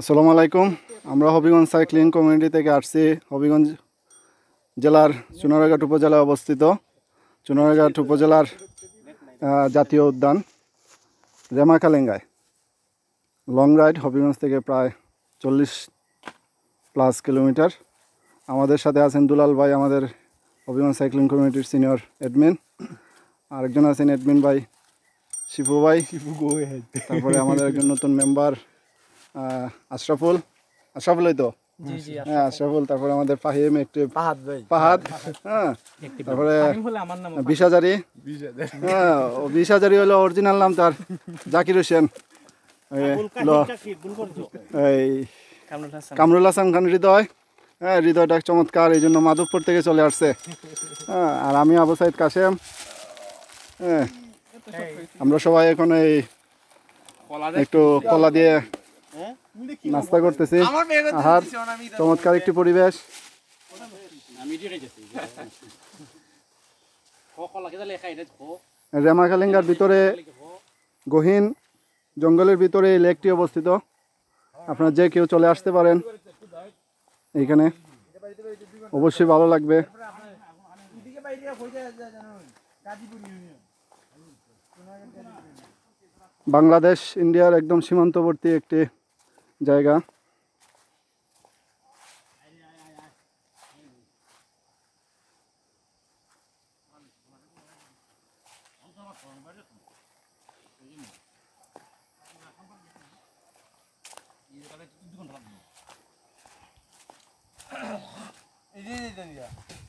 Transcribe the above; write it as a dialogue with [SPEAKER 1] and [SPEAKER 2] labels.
[SPEAKER 1] আসসালামু আলাইকুম আমরা হবিগঞ্জ সাইক্লিং কমিউনিটি থেকে আসছি হবিগঞ্জ জেলার চুনারাঘাট উপজেলায় অবস্থিত চুনারাঘাট উপজেলার জাতীয় উদ্যান রেমাকালেঙ্গায় লং রাইড হবিগঞ্জ থেকে প্রায় চল্লিশ প্লাস কিলোমিটার আমাদের সাথে আছেন দুলাল ভাই আমাদের হবিগঞ্জ সাইক্লিং কমিউনিটির সিনিয়র অ্যাডমিন আরেকজন আছেন অ্যাডমিন ভাই শিবু ভাই শিবু তারপরে আমাদের একজন নতুন মেম্বার আশরাফুল আশরাফুল তো হ্যাঁ আশরাফুল তারপরে আমাদের ফাহিম একটি পাহাদ হ্যাঁ তারপরে বিশ হাজারি হ্যাঁ বিশ হাজারি হলো অরিজিনাল নাম তার জাকির হোসেন এই কামরুল হাসান খান হৃদয় হ্যাঁ হৃদয়টা চমৎকার এই জন্য মাধবপুর থেকে চলে আসছে হ্যাঁ আর আমি আবু সাইদ কাশেম হ্যাঁ আমরা সবাই এখন এই একটু কলা দিয়ে হ্যাঁ? নাস্তা করতেছি আহার চমৎকার একটি পরিবেশ রেমাকালিঙ্গার ভিতরে গহীন জঙ্গলের ভিতরে এই লেকটি অবস্থিত আপনার যে কেউ চলে আসতে পারেন এইখানে অবশ্যই ভালো লাগবে বাংলাদেশ ইন্ডিয়ার একদম সীমান্তবর্তী একটি জায়গা এই